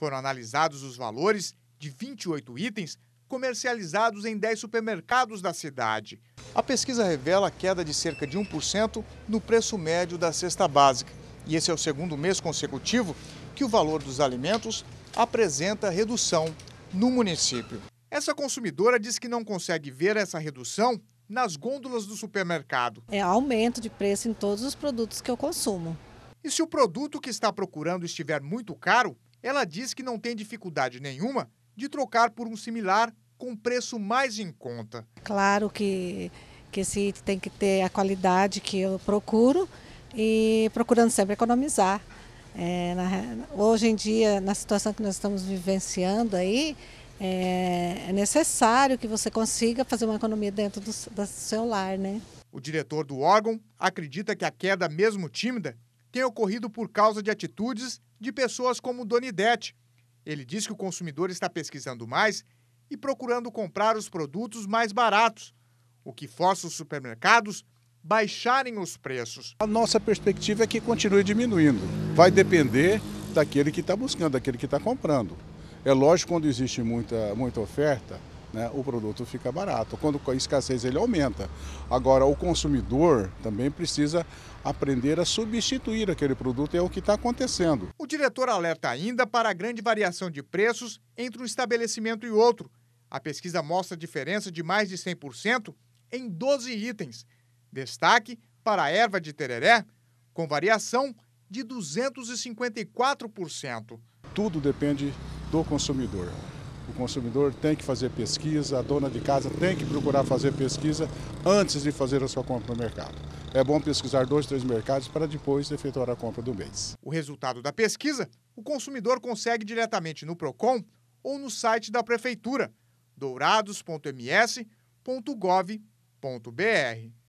Foram analisados os valores de 28 itens comercializados em 10 supermercados da cidade. A pesquisa revela a queda de cerca de 1% no preço médio da cesta básica. E esse é o segundo mês consecutivo que o valor dos alimentos apresenta redução no município. Essa consumidora diz que não consegue ver essa redução nas gôndolas do supermercado. É aumento de preço em todos os produtos que eu consumo. E se o produto que está procurando estiver muito caro, ela diz que não tem dificuldade nenhuma de trocar por um similar com preço mais em conta. Claro que, que esse item tem que ter a qualidade que eu procuro e procurando sempre economizar. É, na, hoje em dia, na situação que nós estamos vivenciando aí, é, é necessário que você consiga fazer uma economia dentro do, do né? O diretor do órgão acredita que a queda, mesmo tímida, tem ocorrido por causa de atitudes de pessoas como Donidete. Ele diz que o consumidor está pesquisando mais e procurando comprar os produtos mais baratos, o que força os supermercados baixarem os preços. A nossa perspectiva é que continue diminuindo. Vai depender daquele que está buscando, daquele que está comprando. É lógico, quando existe muita, muita oferta, né, o produto fica barato. Quando a escassez, ele aumenta. Agora, o consumidor também precisa aprender a substituir aquele produto, é o que está acontecendo diretor alerta ainda para a grande variação de preços entre um estabelecimento e outro. A pesquisa mostra diferença de mais de 100% em 12 itens. Destaque para a erva de tereré, com variação de 254%. Tudo depende do consumidor. O consumidor tem que fazer pesquisa, a dona de casa tem que procurar fazer pesquisa antes de fazer a sua compra no mercado é bom pesquisar dois, três mercados para depois efetuar a compra do mês. O resultado da pesquisa, o consumidor consegue diretamente no Procon ou no site da prefeitura dourados.ms.gov.br.